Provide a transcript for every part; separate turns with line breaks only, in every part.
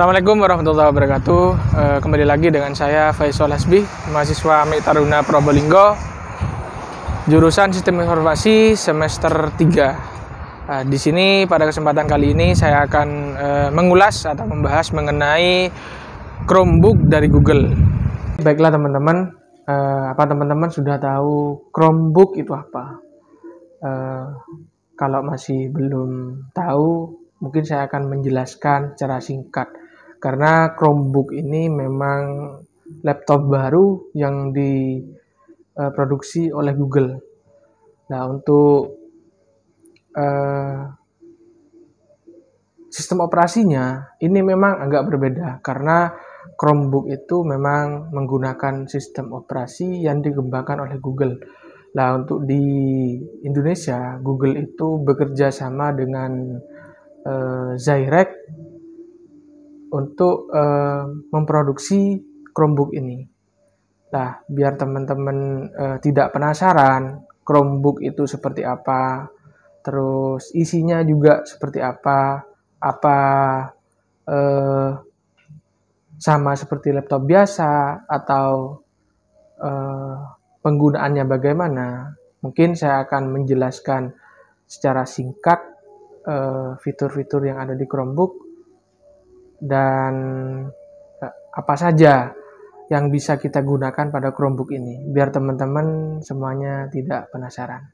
Assalamualaikum warahmatullahi wabarakatuh. E, kembali lagi dengan saya Faisal Hasbi, mahasiswa Mitaruna Probolinggo, jurusan Sistem Informasi semester 3. E, eh, di sini pada kesempatan kali ini saya akan e, mengulas atau membahas mengenai Chromebook dari Google. Baiklah teman-teman, e, apa teman-teman sudah tahu Chromebook itu apa? E, kalau masih belum tahu, mungkin saya akan menjelaskan secara singkat karena Chromebook ini memang laptop baru yang diproduksi eh, oleh Google. Nah, untuk uh, sistem operasinya ini memang agak berbeda karena Chromebook itu memang menggunakan sistem operasi yang dikembangkan oleh Google. Nah, untuk di Indonesia, Google itu bekerja sama dengan uh, eh, Zyrek untuk uh, memproduksi Chromebook ini. Nah, biar teman-teman uh, tidak penasaran Chromebook itu seperti apa, terus isinya juga seperti apa, apa uh, sama seperti laptop biasa atau uh, penggunaannya bagaimana. Mungkin saya akan menjelaskan secara singkat fitur fitur-fitur yang ada di Chromebook dan eh, apa saja yang bisa kita gunakan pada Chromebook ini biar teman-teman semuanya tidak penasaran.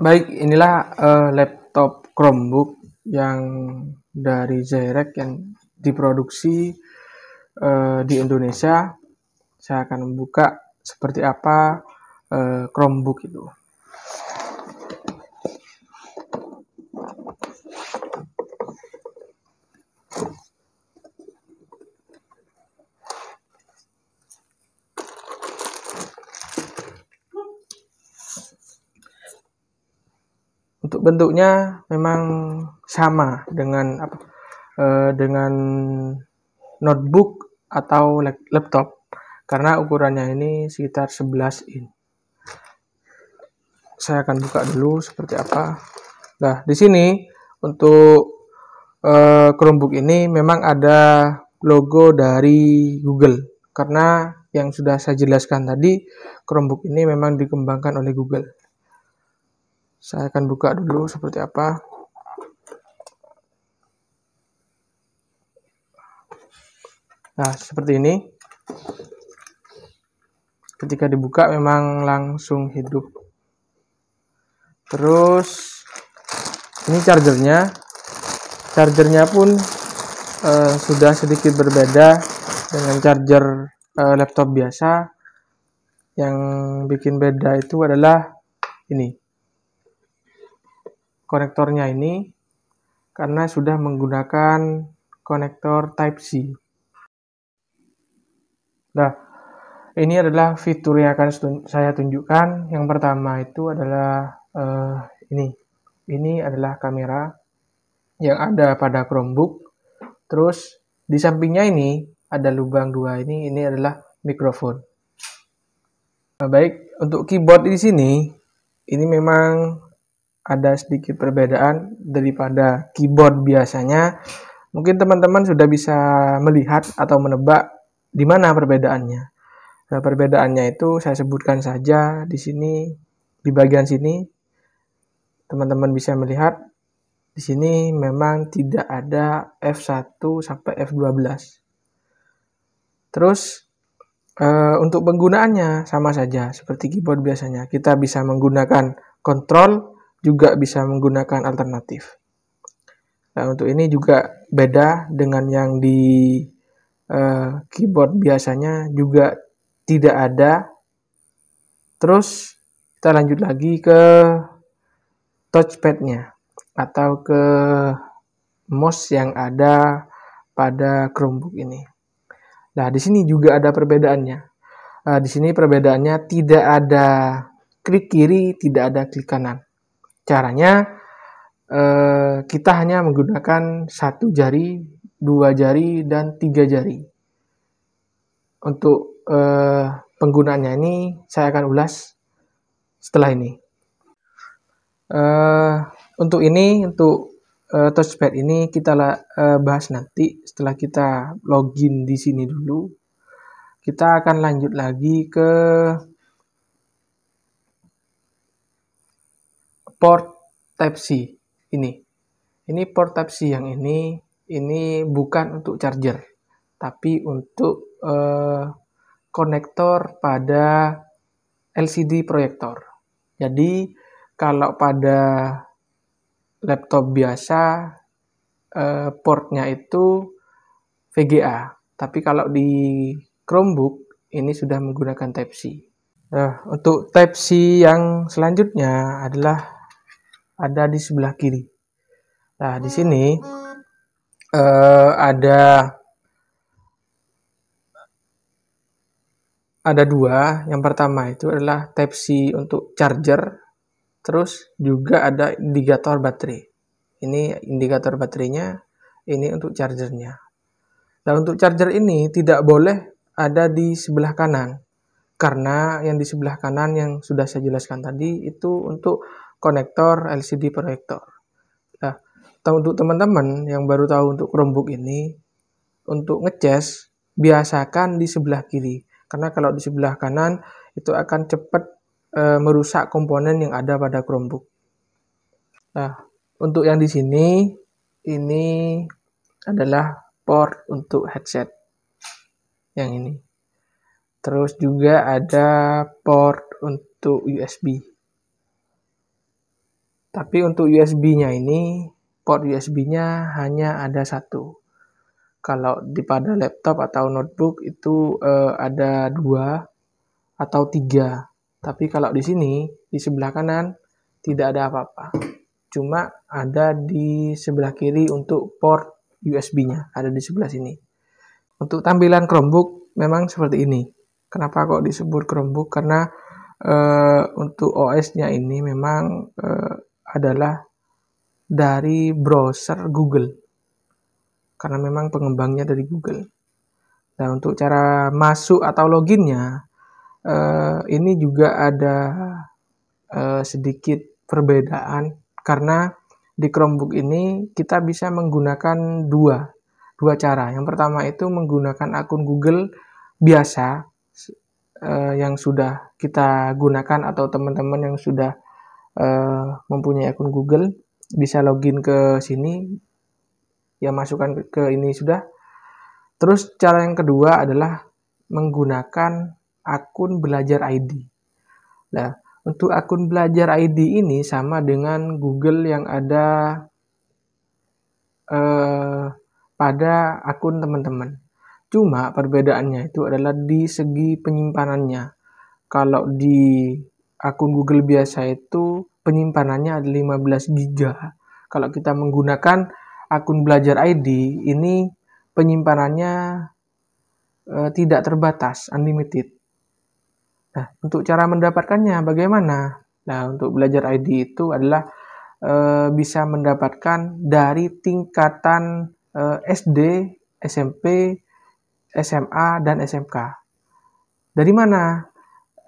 Baik, inilah uh, laptop Chromebook yang dari Zairek yang diproduksi uh, di Indonesia. Saya akan membuka seperti apa uh, Chromebook itu. untuk bentuknya memang sama dengan apa eh, dengan notebook atau laptop karena ukurannya ini sekitar 11 in. Saya akan buka dulu seperti apa. Nah, di sini untuk eh, Chromebook ini memang ada logo dari Google karena yang sudah saya jelaskan tadi Chromebook ini memang dikembangkan oleh Google saya akan buka dulu seperti apa nah seperti ini ketika dibuka memang langsung hidup terus ini chargernya chargernya pun eh, sudah sedikit berbeda dengan charger eh, laptop biasa yang bikin beda itu adalah ini konektornya ini karena sudah menggunakan konektor Type-C. Nah, ini adalah fitur yang akan saya tunjukkan. Yang pertama itu adalah uh, ini. Ini adalah kamera yang ada pada Chromebook. Terus di sampingnya ini ada lubang dua ini, ini adalah mikrofon. Nah, baik, untuk keyboard di sini ini memang ada sedikit perbedaan daripada keyboard biasanya. Mungkin teman-teman sudah bisa melihat atau menebak di mana perbedaannya. Nah, perbedaannya itu saya sebutkan saja di sini di bagian sini teman-teman bisa melihat di sini memang tidak ada F1 sampai F12. Terus e, untuk penggunaannya sama saja seperti keyboard biasanya. Kita bisa menggunakan kontrol juga bisa menggunakan alternatif. Nah, untuk ini juga beda dengan yang di uh, keyboard biasanya juga tidak ada. Terus kita lanjut lagi ke touchpadnya atau ke mouse yang ada pada Chromebook ini. Nah, di sini juga ada perbedaannya. Uh, di sini perbedaannya tidak ada klik kiri, tidak ada klik kanan. Caranya eh, kita hanya menggunakan satu jari, dua jari, dan tiga jari. Untuk eh, penggunaannya ini saya akan ulas setelah ini. Eh, untuk ini, untuk touchpad ini kita bahas nanti setelah kita login di sini dulu. Kita akan lanjut lagi ke port Type-C ini. Ini port Type-C yang ini, ini bukan untuk charger, tapi untuk konektor eh, konektor pada LCD proyektor. Jadi kalau pada laptop biasa uh, portnya itu VGA, tapi kalau di Chromebook ini sudah menggunakan Type-C. Nah, untuk Type-C yang selanjutnya adalah ada di sebelah kiri. Nah, di sini hmm. eh, ada ada dua. Yang pertama itu adalah Type C untuk charger, terus juga ada indikator baterai. Ini indikator baterainya, ini untuk chargernya. Nah, untuk charger ini tidak boleh ada di sebelah kanan. Karena yang di sebelah kanan yang sudah saya jelaskan tadi itu untuk konektor LCD proyektor. Nah, untuk teman-teman yang baru tahu untuk Chromebook ini, untuk ngecas biasakan di sebelah kiri. Karena kalau di sebelah kanan itu akan cepat e, eh, merusak komponen yang ada pada Chromebook. Nah, untuk yang di sini ini adalah port untuk headset yang ini. Terus juga ada port untuk USB. Tapi untuk USB-nya ini, port USB-nya hanya ada satu. Kalau di pada laptop atau notebook itu eh, ada dua atau tiga. Tapi kalau di sini, di sebelah kanan, tidak ada apa-apa. Cuma ada di sebelah kiri untuk port USB-nya, ada di sebelah sini. Untuk tampilan Chromebook memang seperti ini. Kenapa kok disebut Chromebook? Karena uh, untuk OS-nya ini memang uh, adalah dari browser Google. Karena memang pengembangnya dari Google. Nah, untuk cara masuk atau loginnya, eh, ini juga ada eh, sedikit perbedaan karena di Chromebook ini kita bisa menggunakan dua dua cara. Yang pertama itu menggunakan akun Google biasa eh, yang sudah kita gunakan atau teman-teman yang sudah Eh, mempunyai akun Google bisa login ke sini ya masukkan ke ini sudah terus cara yang kedua adalah menggunakan akun belajar ID nah untuk akun belajar ID ini sama dengan Google yang ada eh, pada akun teman-teman cuma perbedaannya itu adalah di segi penyimpanannya kalau di akun Google biasa itu penyimpanannya ada 15 GB. Kalau kita menggunakan akun Belajar ID, ini penyimpanannya e, tidak terbatas, unlimited. Nah, untuk cara mendapatkannya bagaimana? Nah, untuk Belajar ID itu adalah e, bisa mendapatkan dari tingkatan e, eh, SD, SMP, SMA, dan SMK. Dari mana?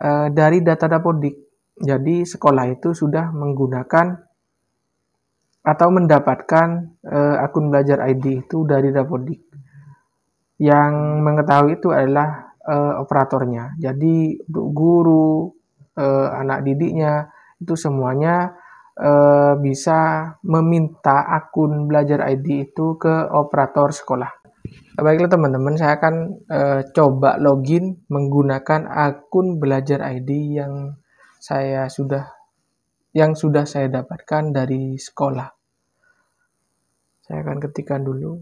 Eh, dari data dapodik. Jadi sekolah itu sudah menggunakan atau mendapatkan uh, akun belajar ID itu dari dapodik. Yang mengetahui itu adalah uh, operatornya. Jadi untuk guru, uh, anak didiknya itu semuanya bisa meminta akun belajar ID itu ke operator sekolah. Nah, baiklah teman-teman, saya akan e, coba login menggunakan akun Belajar ID yang saya sudah yang sudah saya dapatkan dari sekolah. Saya akan ketikkan dulu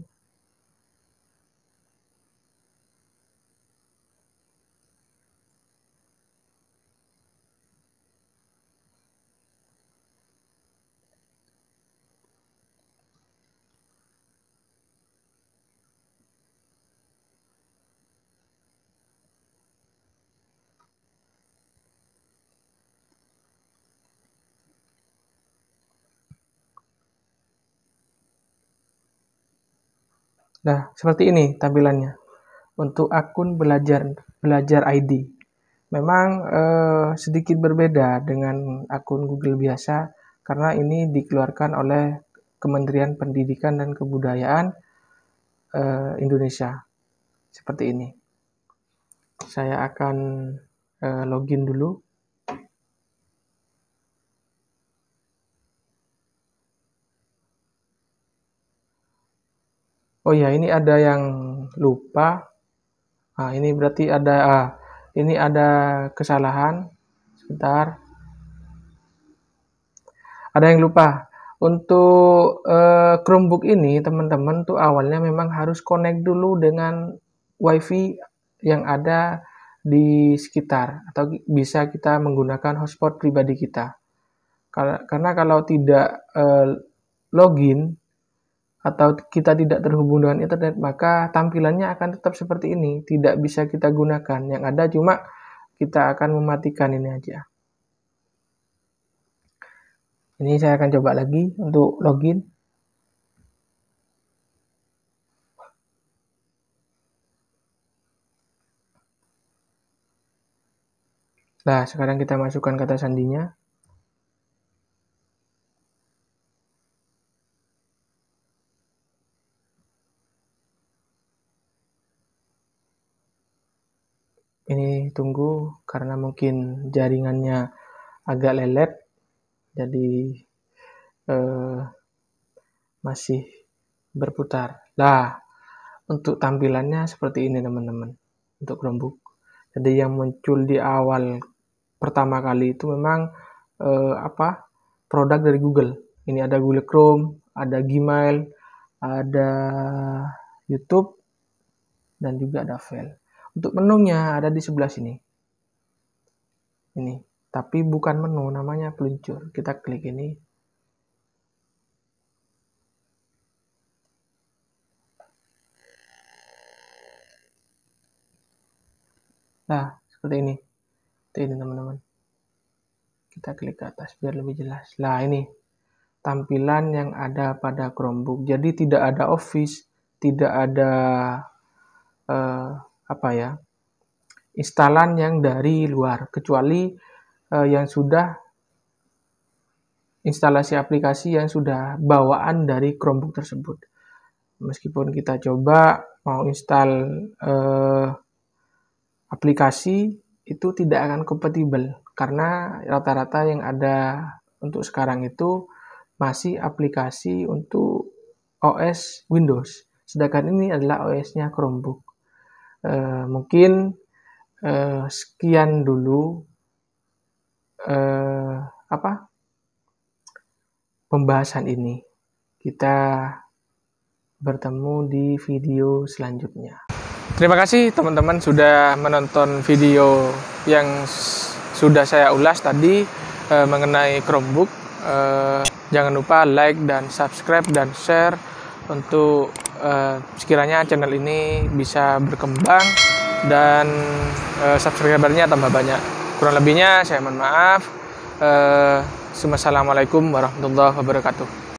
Nah, seperti ini tampilannya untuk akun belajar belajar ID. Memang eh, sedikit berbeda dengan akun Google biasa karena ini dikeluarkan oleh Kementerian Pendidikan dan Kebudayaan eh, Indonesia. Seperti ini. Saya akan eh, login dulu. Oh ya, ini ada yang lupa. Nah, ini berarti ada ah, ini ada kesalahan. Sebentar. Ada yang lupa. Untuk eh, Chromebook ini, teman-teman tuh awalnya memang harus connect dulu dengan WiFi yang ada di sekitar atau bisa kita menggunakan hotspot pribadi kita. Karena kalau tidak eh, login atau kita tidak terhubung dengan internet, maka tampilannya akan tetap seperti ini, tidak bisa kita gunakan. Yang ada cuma kita akan mematikan ini aja. Ini saya akan coba lagi untuk login. Nah, sekarang kita masukkan kata sandinya. ini tunggu karena mungkin jaringannya agak lelet jadi eh, masih berputar. Lah untuk tampilannya seperti ini teman-teman untuk Chromebook. Jadi yang muncul di awal pertama kali itu memang eh, apa produk dari Google. Ini ada Google Chrome, ada Gmail, ada YouTube, dan juga ada file. Untuk menunya ada di sebelah sini. Ini, tapi bukan menu, namanya peluncur. Kita klik ini. Nah, seperti ini. Seperti ini teman-teman. Kita klik ke atas biar lebih jelas. Nah, ini tampilan yang ada pada Chromebook. Jadi tidak ada Office, tidak ada uh, apa ya instalan yang dari luar kecuali uh, yang sudah instalasi aplikasi yang sudah bawaan dari Chromebook tersebut. Meskipun kita coba mau install uh, aplikasi itu tidak akan kompatibel karena rata-rata yang ada untuk sekarang itu masih aplikasi untuk OS Windows. Sedangkan ini adalah OS-nya Chromebook eh, mungkin eh, sekian dulu eh, apa pembahasan ini. Kita bertemu di video selanjutnya. Terima kasih teman-teman sudah menonton video yang sudah saya ulas tadi eh, mengenai Chromebook. eh, jangan lupa like dan subscribe dan share untuk Eh, sekiranya channel ini bisa berkembang dan uh, subscribernya tambah banyak. Kurang lebihnya saya mohon maaf. Uh, Assalamualaikum warahmatullahi wabarakatuh.